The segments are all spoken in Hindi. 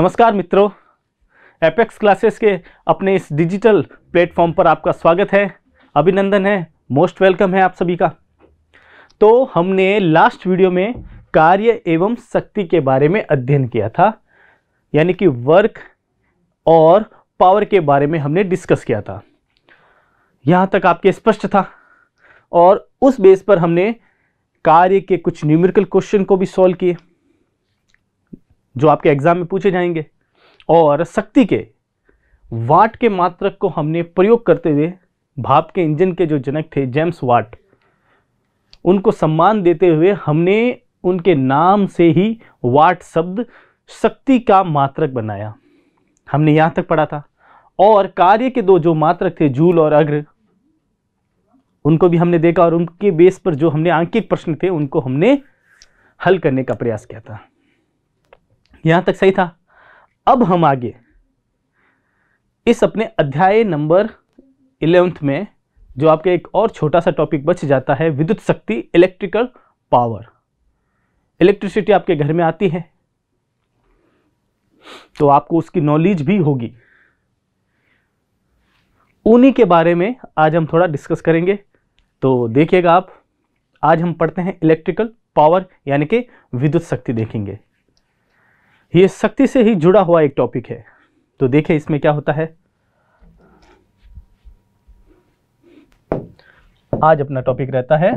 नमस्कार मित्रों एपेक्स क्लासेस के अपने इस डिजिटल प्लेटफॉर्म पर आपका स्वागत है अभिनंदन है मोस्ट वेलकम है आप सभी का तो हमने लास्ट वीडियो में कार्य एवं शक्ति के बारे में अध्ययन किया था यानी कि वर्क और पावर के बारे में हमने डिस्कस किया था यहाँ तक आपके स्पष्ट था और उस बेस पर हमने कार्य के कुछ न्यूमेरिकल क्वेश्चन को भी सॉल्व किए जो आपके एग्जाम में पूछे जाएंगे और शक्ति के वाट के मात्रक को हमने प्रयोग करते हुए भाप के इंजन के जो जनक थे जेम्स वाट उनको सम्मान देते हुए हमने उनके नाम से ही वाट शब्द शक्ति का मात्रक बनाया हमने यहां तक पढ़ा था और कार्य के दो जो मात्रक थे जूल और अग्र उनको भी हमने देखा और उनके बेस पर जो हमने आंकिक प्रश्न थे उनको हमने हल करने का प्रयास किया था यहां तक सही था अब हम आगे इस अपने अध्याय नंबर इलेवंथ में जो आपके एक और छोटा सा टॉपिक बच जाता है विद्युत शक्ति इलेक्ट्रिकल पावर इलेक्ट्रिसिटी आपके घर में आती है तो आपको उसकी नॉलेज भी होगी उन्हीं के बारे में आज हम थोड़ा डिस्कस करेंगे तो देखिएगा आप आज हम पढ़ते हैं इलेक्ट्रिकल पावर यानी कि विद्युत शक्ति देखेंगे ये शक्ति से ही जुड़ा हुआ एक टॉपिक है तो देखे इसमें क्या होता है आज अपना टॉपिक रहता है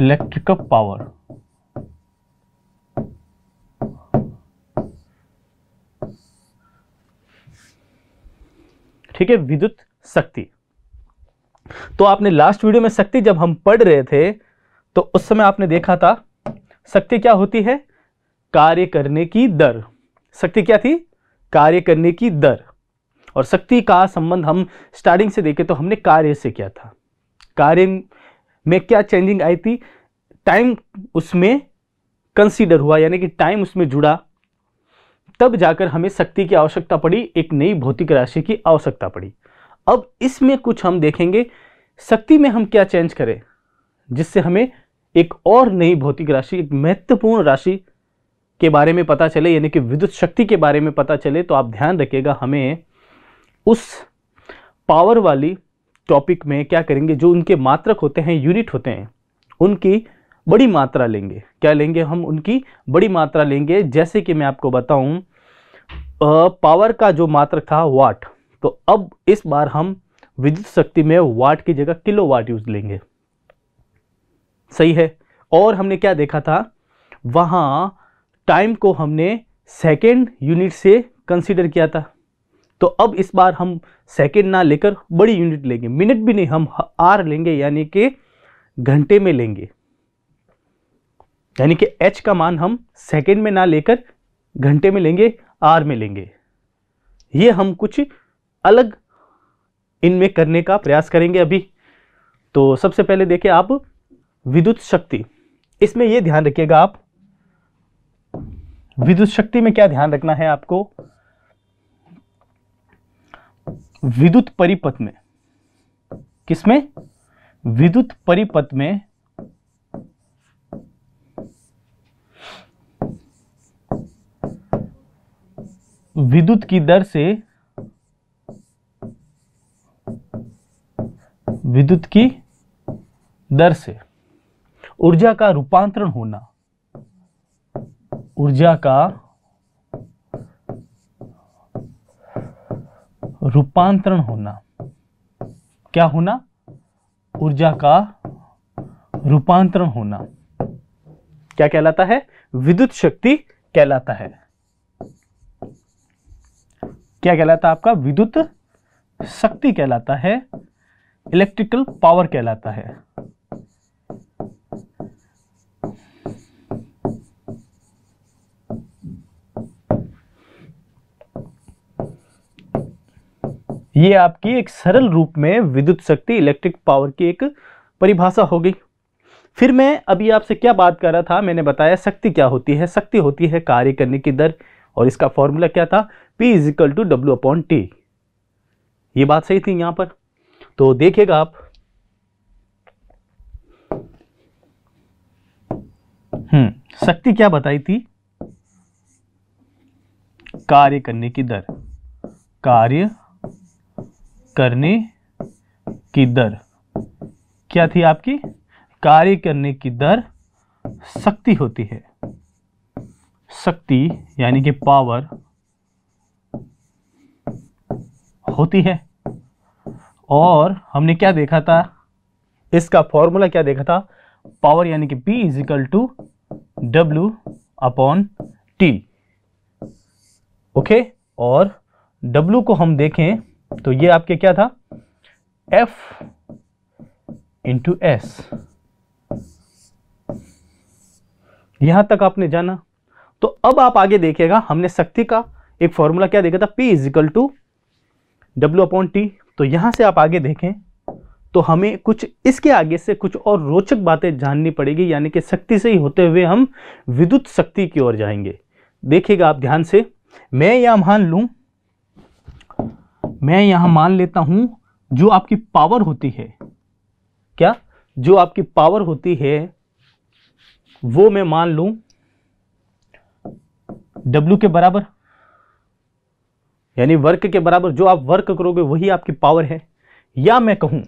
इलेक्ट्रिकल पावर ठीक है विद्युत शक्ति तो आपने लास्ट वीडियो में शक्ति जब हम पढ़ रहे थे तो उस समय आपने देखा था शक्ति क्या होती है कार्य करने की दर शक्ति क्या थी कार्य करने की दर और शक्ति का संबंध हम स्टार्टिंग से देखें तो हमने कार्य से किया था कार्य में क्या चेंजिंग आई थी टाइम उसमें कंसीडर हुआ यानी कि टाइम उसमें जुड़ा तब जाकर हमें शक्ति की आवश्यकता पड़ी एक नई भौतिक राशि की आवश्यकता पड़ी अब इसमें कुछ हम देखेंगे शक्ति में हम क्या चेंज करें जिससे हमें एक और नई भौतिक राशि एक महत्वपूर्ण राशि के बारे में पता चले यानी कि विद्युत शक्ति के बारे में पता चले तो आप ध्यान रखिएगा हमें उस पावर वाली टॉपिक में क्या करेंगे जो उनके मात्रक होते हैं यूनिट होते हैं उनकी बड़ी मात्रा लेंगे क्या लेंगे हम उनकी बड़ी मात्रा लेंगे जैसे कि मैं आपको बताऊं पावर का जो मात्र था वाट तो अब इस बार हम विद्युत शक्ति में वाट की जगह किलो वाट यूज लेंगे सही है और हमने क्या देखा था वहाँ टाइम को हमने सेकेंड यूनिट से कंसिडर किया था तो अब इस बार हम सेकेंड ना लेकर बड़ी यूनिट लेंगे मिनट भी नहीं हम आर लेंगे यानी कि घंटे में लेंगे यानी कि एच का मान हम सेकेंड में ना लेकर घंटे में लेंगे आर में लेंगे ये हम कुछ अलग इनमें करने का प्रयास करेंगे अभी तो सबसे पहले देखिए आप विद्युत शक्ति इसमें यह ध्यान रखिएगा आप विद्युत शक्ति में क्या ध्यान रखना है आपको विद्युत परिपथ में किसमें विद्युत परिपथ में विद्युत की दर से विद्युत की दर से ऊर्जा का रूपांतरण होना ऊर्जा का रूपांतरण होना क्या होना ऊर्जा का रूपांतरण होना क्या कहलाता है विद्युत शक्ति कहलाता है क्या कहलाता है आपका विद्युत शक्ति कहलाता है इलेक्ट्रिकल पावर कहलाता है ये आपकी एक सरल रूप में विद्युत शक्ति इलेक्ट्रिक पावर की एक परिभाषा हो गई फिर मैं अभी आपसे क्या बात कर रहा था मैंने बताया शक्ति क्या होती है शक्ति होती है कार्य करने की दर और इसका फॉर्मूला क्या था P is equal to W upon T ये बात सही थी यहां पर तो देखिएगा आप हम्म शक्ति क्या बताई थी कार्य करने की दर कार्य करने की दर क्या थी आपकी कार्य करने की दर शक्ति होती है शक्ति यानी कि पावर होती है और हमने क्या देखा था इसका फॉर्मूला क्या देखा था पावर यानी कि P is equal to W upon T okay और W को हम देखें तो ये आपके क्या था एफ इंटू एस यहां तक आपने जाना तो अब आप आगे देखिएगा हमने शक्ति का एक फॉर्मूला क्या देखा था P is equal to W upon T तो यहां से आप आगे देखें तो हमें कुछ इसके आगे से कुछ और रोचक बातें जाननी पड़ेगी यानी कि शक्ति से ही होते हुए हम विद्युत शक्ति की ओर जाएंगे देखिएगा आप ध्यान से मैं यह मान लूं मैं यहां मान लेता हूं जो आपकी पावर होती है क्या जो आपकी पावर होती है वो मैं मान लू डब्ल्यू के बराबर यानी वर्क के बराबर जो आप वर्क करोगे वही आपकी पावर है या मैं कहूं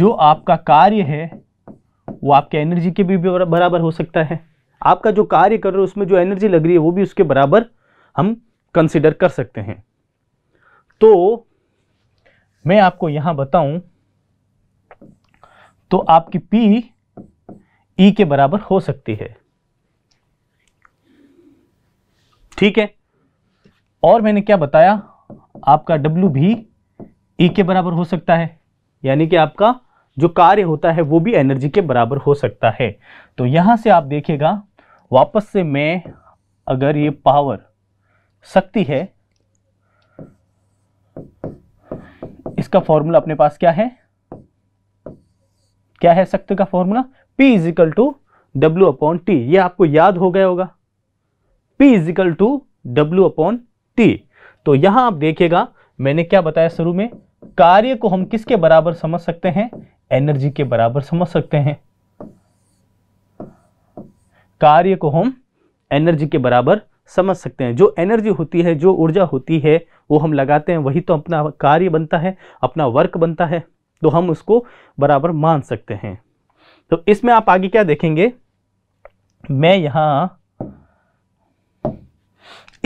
जो आपका कार्य है वो आपके एनर्जी के भी बराबर हो सकता है आपका जो कार्य कर रहे हो उसमें जो एनर्जी लग रही है वो भी उसके बराबर हम कंसिडर कर सकते हैं तो मैं आपको यहां बताऊं तो आपकी P E के बराबर हो सकती है ठीक है और मैंने क्या बताया आपका W भी E के बराबर हो सकता है यानी कि आपका जो कार्य होता है वो भी एनर्जी के बराबर हो सकता है तो यहां से आप देखिएगा वापस से मैं अगर ये पावर शक्ति है इसका फॉर्मूला अपने पास क्या है क्या है सख्त का formula P is equal to W upon T ये आपको याद हो गया होगा P is equal to W upon T तो यहां आप देखिएगा मैंने क्या बताया शुरू में कार्य को हम किसके बराबर समझ सकते हैं एनर्जी के बराबर समझ सकते हैं कार्य को हम एनर्जी के बराबर समझ सकते हैं जो एनर्जी होती है जो ऊर्जा होती है वो हम लगाते हैं वही तो अपना कार्य बनता है अपना वर्क बनता है तो हम उसको बराबर मान सकते हैं तो इसमें आप आगे क्या देखेंगे मैं यहां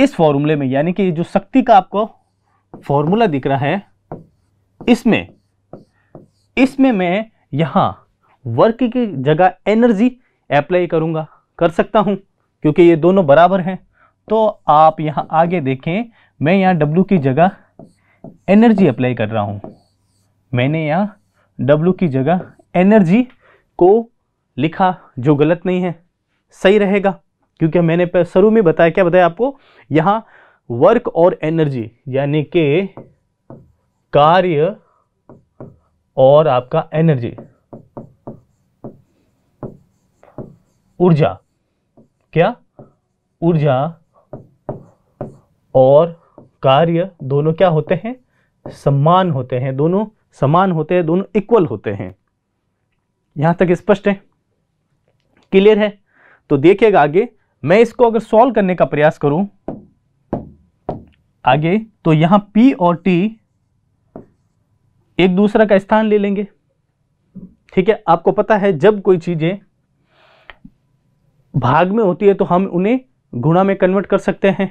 इस फॉर्मूले में यानी कि जो शक्ति का आपको फॉर्मूला दिख रहा है इसमें इसमें मैं यहां वर्क की जगह एनर्जी अप्लाई करूंगा कर सकता हूं क्योंकि ये दोनों बराबर हैं तो आप यहां आगे देखें मैं यहाँ W की जगह एनर्जी अप्लाई कर रहा हूँ मैंने यहाँ W की जगह एनर्जी को लिखा जो गलत नहीं है सही रहेगा क्योंकि मैंने शुरू में बताया क्या बताया आपको यहाँ वर्क और एनर्जी यानी कि कार्य और आपका एनर्जी ऊर्जा क्या ऊर्जा और कार्य दोनों क्या होते हैं सम्मान होते हैं दोनों समान होते हैं दोनों इक्वल होते हैं यहां तक स्पष्ट है क्लियर है तो देखिएगा आगे मैं इसको अगर सॉल्व करने का प्रयास करूं आगे तो यहां P और T एक दूसरा का स्थान ले लेंगे ठीक है आपको पता है जब कोई चीजें भाग में होती है तो हम उन्हें गुणा में कन्वर्ट कर सकते हैं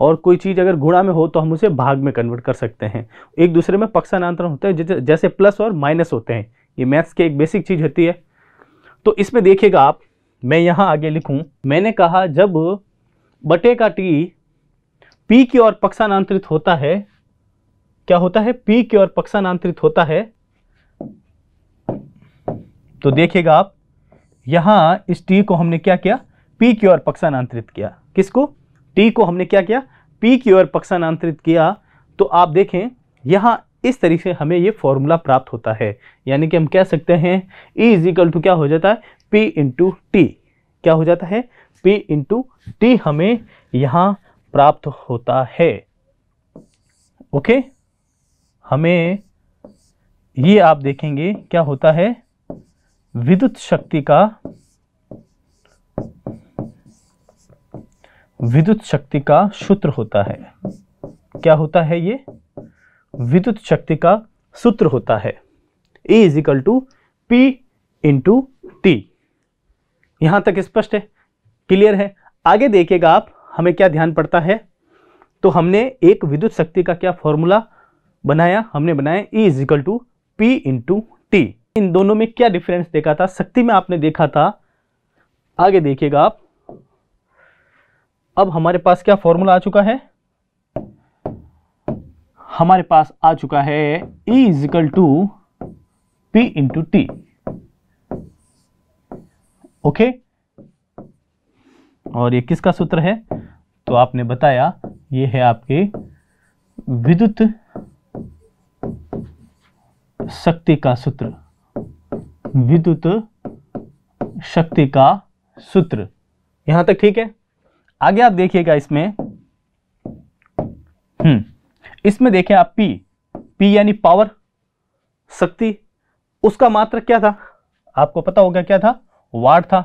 और कोई चीज़ अगर गुणा में हो तो हम उसे भाग में कन्वर्ट कर सकते हैं एक दूसरे में पक्षानांतरण होते हैं जैसे प्लस और माइनस होते हैं ये मैथ्स की एक बेसिक चीज़ होती है तो इसमें देखिएगा आप मैं यहाँ आगे लिखूँ मैंने कहा जब बटे का टी पी की ओर पक्षानांतरित होता है क्या होता है पी की ओर पक्षानांतरित होता है तो देखिएगा आप यहां इस टी को हमने क्या किया पी की ओर पक्षानांतरित किया किसको टी को हमने क्या किया पी की ओर पक्षांतरित किया तो आप देखें यहाँ इस तरीके से हमें ये फॉर्मूला प्राप्त होता है यानी कि हम कह सकते हैं ई इज इक्वल टू क्या हो जाता है पी इंटू टी क्या हो जाता है पी इंटू टी हमें यहाँ प्राप्त होता है ओके हमें ये आप देखेंगे क्या होता है विद्युत शक्ति का विद्युत शक्ति का सूत्र होता है क्या होता है ये विद्युत शक्ति का सूत्र होता है A is equal to P into T यहां तक स्पष्ट है क्लियर है आगे देखिएगा आप हमें क्या ध्यान पड़ता है तो हमने एक विद्युत शक्ति का क्या फॉर्मूला बनाया हमने बनाया E is equal to P into T इन दोनों में क्या डिफरेंस देखा था शक्ति में आपने देखा था आगे देखिएगा आप अब हमारे पास क्या फॉर्मूला आ चुका है हमारे पास आ चुका है E is equal to P into T okay और ये किसका सूत्र है तो आपने बताया ये है आपके विद्युत शक्ति का सूत्र विद्युत शक्ति का सूत्र यहां तक ठीक है आगे आप देखिएगा इसमें हम्म इसमें देखें आप पी पी यानी पावर शक्ति उसका मात्र क्या था आपको पता होगा क्या था वाट था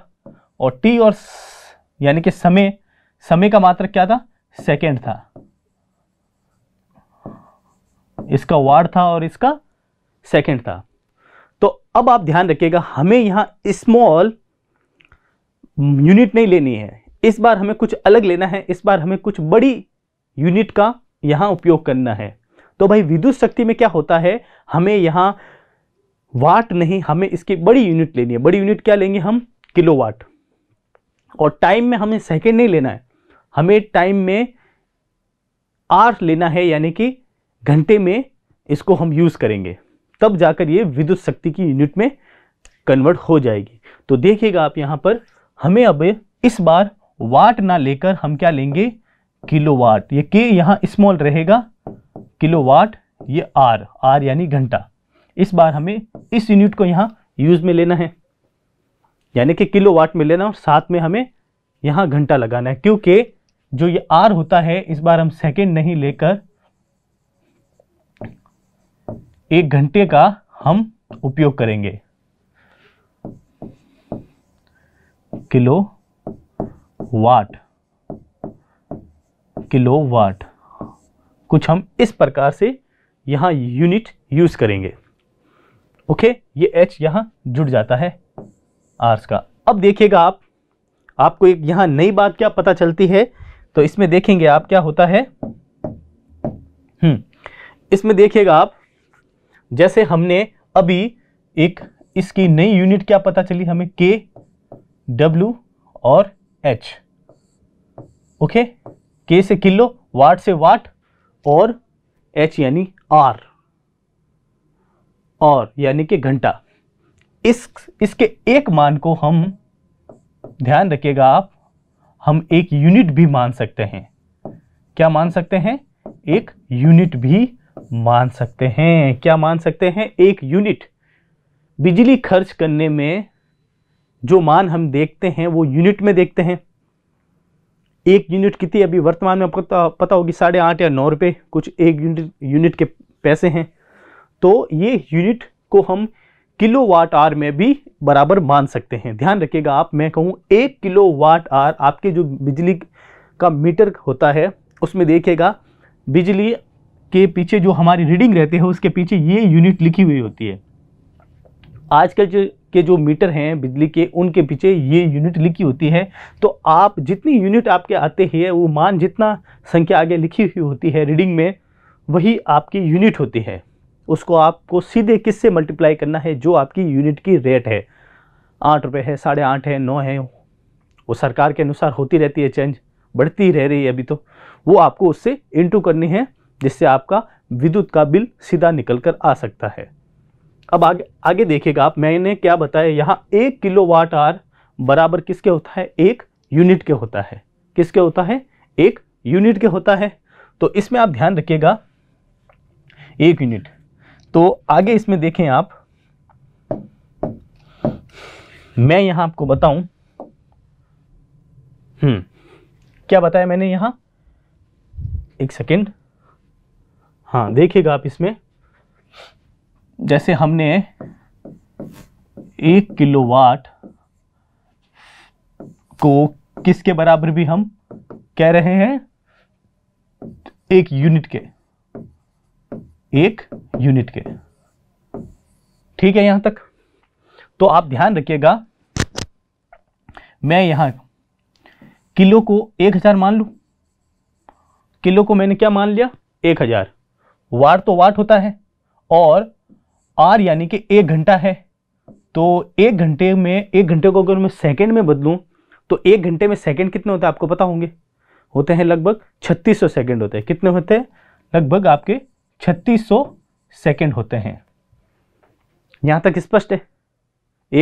और टी और यानी कि समय समय का मात्र क्या था सेकेंड था इसका वाट था और इसका सेकेंड था तो अब आप ध्यान रखिएगा हमें यहां स्मॉल यूनिट नहीं लेनी है इस बार हमें कुछ अलग लेना है इस बार हमें कुछ बड़ी यूनिट का यहां उपयोग करना है तो भाई विद्युत शक्ति में क्या होता है हमें यहां वाट नहीं हमें इसकी बड़ी यूनिट लेनी है बड़ी यूनिट क्या लेंगे हम किलोवाट और टाइम में हमें सेकेंड नहीं लेना है हमें टाइम में आर लेना है यानी कि घंटे में इसको हम यूज़ करेंगे तब जाकर ये विद्युत शक्ति की यूनिट में कन्वर्ट हो जाएगी तो देखिएगा आप यहां पर हमें अब इस बार वाट ना लेकर हम क्या लेंगे किलोवाट ये के यहाँ स्मॉल रहेगा किलोवाट ये आर आर यानी घंटा इस बार हमें इस यूनिट को यहाँ यूज में लेना है यानी कि किलो वाट में लेना और साथ में हमें यहाँ घंटा लगाना है क्योंकि जो ये आर होता है इस बार हम सेकेंड नहीं लेकर एक घंटे का हम उपयोग करेंगे किलो वाट किलो वाट कुछ हम इस प्रकार से यहाँ यूनिट यूज़ करेंगे ओके ये एच यहाँ जुड़ जाता है आर्स का अब देखिएगा आप आपको एक यहाँ नई बात क्या पता चलती है तो इसमें देखेंगे आप क्या होता है हम्म। इसमें देखिएगा आप जैसे हमने अभी एक इसकी नई यूनिट क्या पता चली हमें के डब्ल्यू और एच ओके के से किलो वाट से वाट और एच यानी आर और यानी कि घंटा इस इसके एक मान को हम ध्यान रखिएगा आप हम एक यूनिट भी मान सकते हैं क्या मान सकते हैं एक यूनिट भी मान सकते हैं क्या मान सकते हैं एक यूनिट बिजली खर्च करने में जो मान हम देखते हैं वो यूनिट में देखते हैं एक यूनिट कितनी अभी वर्तमान में पता पता होगी साढ़े आठ या नौ रुपये कुछ एक यूनिट यूनिट के पैसे हैं तो ये यूनिट को हम किलो वाट आर में भी बराबर मान सकते हैं ध्यान रखिएगा आप मैं कहूँ एक किलो वाट आर आपके जो बिजली का मीटर होता है उसमें देखेगा बिजली के पीछे जो हमारी रीडिंग रहती है उसके पीछे ये यूनिट लिखी हुई होती है आजकल जो के जो मीटर हैं बिजली के उनके पीछे ये यूनिट लिखी होती है तो आप जितनी यूनिट आपके आते हैं वो मान जितना संख्या आगे लिखी हुई होती है रीडिंग में वही आपकी यूनिट होती है उसको आपको सीधे किससे मल्टीप्लाई करना है जो आपकी यूनिट की रेट है आठ रुपये है साढ़े आठ है नौ है वो सरकार के अनुसार होती रहती है चेंज बढ़ती रह रही है अभी तो वो आपको उससे इंटू करनी है जिससे आपका विद्युत का बिल सीधा निकल कर आ सकता है अब आगे आगे देखिएगा आप मैंने क्या बताया यहाँ एक किलो वाट आर बराबर किसके होता है एक यूनिट के होता है किसके होता है एक यूनिट के होता है तो इसमें आप ध्यान रखिएगा एक यूनिट तो आगे इसमें देखें आप मैं यहां आपको बताऊं हम्म क्या बताया मैंने यहां एक सेकेंड हाँ देखिएगा आप इसमें जैसे हमने एक किलोवाट को किसके बराबर भी हम कह रहे हैं एक यूनिट के एक यूनिट के ठीक है यहां तक तो आप ध्यान रखिएगा मैं यहां किलो को एक हजार मान लू किलो को मैंने क्या मान लिया एक हजार वाट तो वाट होता है और आर यानी कि एक घंटा है तो एक घंटे में एक घंटे को अगर मैं सेकेंड में बदलूँ तो एक घंटे में सेकेंड कितने होते हैं आपको पता होंगे होते हैं लगभग 3600 सेकंड होते हैं कितने होते हैं लगभग आपके 3600 सेकंड होते हैं यहाँ तक स्पष्ट है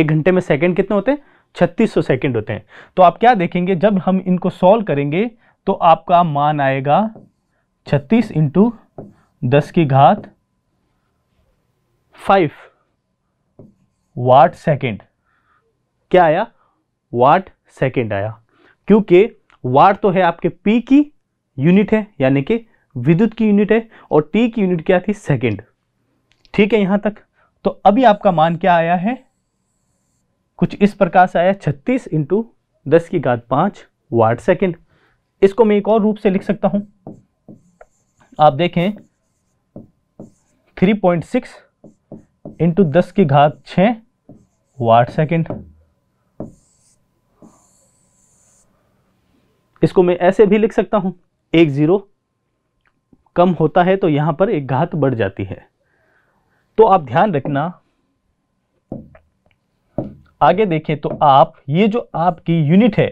एक घंटे में सेकंड कितने होते हैं 3600 सेकंड होते हैं तो आप क्या देखेंगे जब हम इनको सॉल्व करेंगे तो आपका मान आएगा छत्तीस इंटू दस की घात फाइव वाट सेकेंड क्या आया वाट सेकेंड आया क्योंकि वाट तो है आपके पी की यूनिट है यानी कि विद्युत की यूनिट है और टी की यूनिट क्या थी सेकेंड ठीक है यहां तक तो अभी आपका मान क्या आया है कुछ इस प्रकार से आया छत्तीस इंटू दस की घात पांच वाट सेकेंड इसको मैं एक और रूप से लिख सकता हूं आप देखें थ्री पॉइंट सिक्स इंटू दस की घात छ वाट सेकंड इसको मैं ऐसे भी लिख सकता हूं एक जीरो कम होता है तो यहां पर एक घात बढ़ जाती है तो आप ध्यान रखना आगे देखें तो आप ये जो आपकी यूनिट है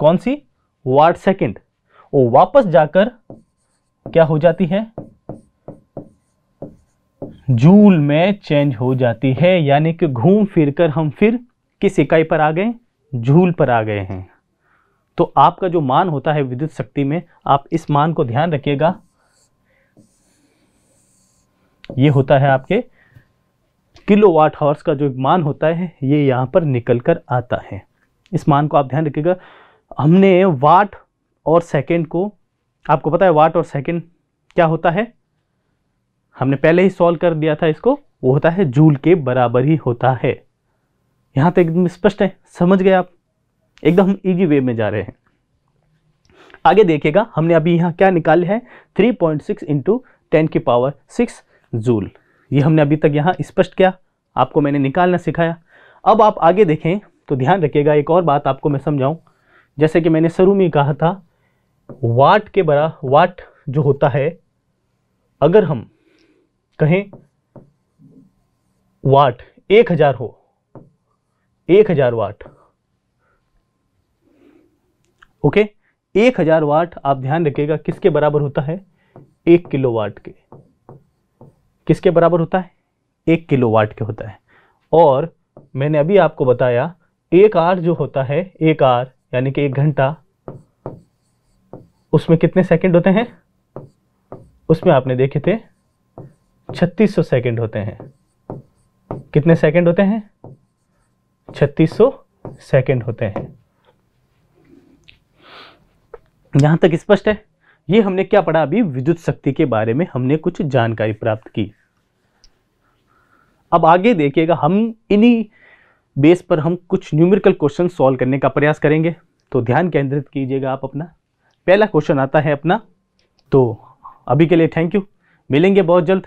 कौन सी वाट सेकेंड वो वापस जाकर क्या हो जाती है जूल में चेंज हो जाती है यानी कि घूम फिर कर हम फिर किस इकाई पर आ गए जूल पर आ गए हैं तो आपका जो मान होता है विद्युत शक्ति में आप इस मान को ध्यान रखिएगा ये होता है आपके किलोवाट हॉर्स का जो मान होता है ये यहाँ पर निकल कर आता है इस मान को आप ध्यान रखिएगा हमने वाट और सेकेंड को आपको पता है वाट और सेकेंड क्या होता है हमने पहले ही सॉल्व कर दिया था इसको वो होता है जूल के बराबर ही होता है यहाँ तक तो एकदम स्पष्ट है समझ गए आप एकदम ईजी वे में जा रहे हैं आगे देखिएगा हमने अभी यहाँ क्या निकाले हैं three point six into ten की पावर सिक्स जूल ये हमने अभी तक यहाँ स्पष्ट किया आपको मैंने निकालना सिखाया अब आप आगे देखें तो ध्यान रखिएगा एक और बात आपको मैं समझाऊं जैसे कि मैंने शुरू में कहा था वाट के बरा वाट जो होता है अगर हम कहें वाट एक हजार हो एक हजार वाट ओके एक हजार वाट आप ध्यान रखिएगा किसके बराबर होता है एक किलो वाट के किसके बराबर होता है एक किलो वाट के होता है और मैंने अभी आपको बताया एक आर जो होता है एक आर यानी कि एक घंटा उसमें कितने सेकंड होते हैं उसमें आपने देखे थे छत्तीस सौ सेकेंड होते हैं कितने सेकेंड होते हैं छत्तीस सौ सेकेंड होते हैं यहां तक स्पष्ट है ये हमने क्या पढ़ा अभी विद्युत शक्ति के बारे में हमने कुछ जानकारी प्राप्त की अब आगे देखिएगा हम इन्हीं बेस पर हम कुछ न्यूमेरिकल क्वेश्चन सॉल्व करने का प्रयास करेंगे तो ध्यान केंद्रित कीजिएगा आप अपना पहला क्वेश्चन आता है अपना तो अभी के लिए थैंक यू मिलेंगे बहुत जल्द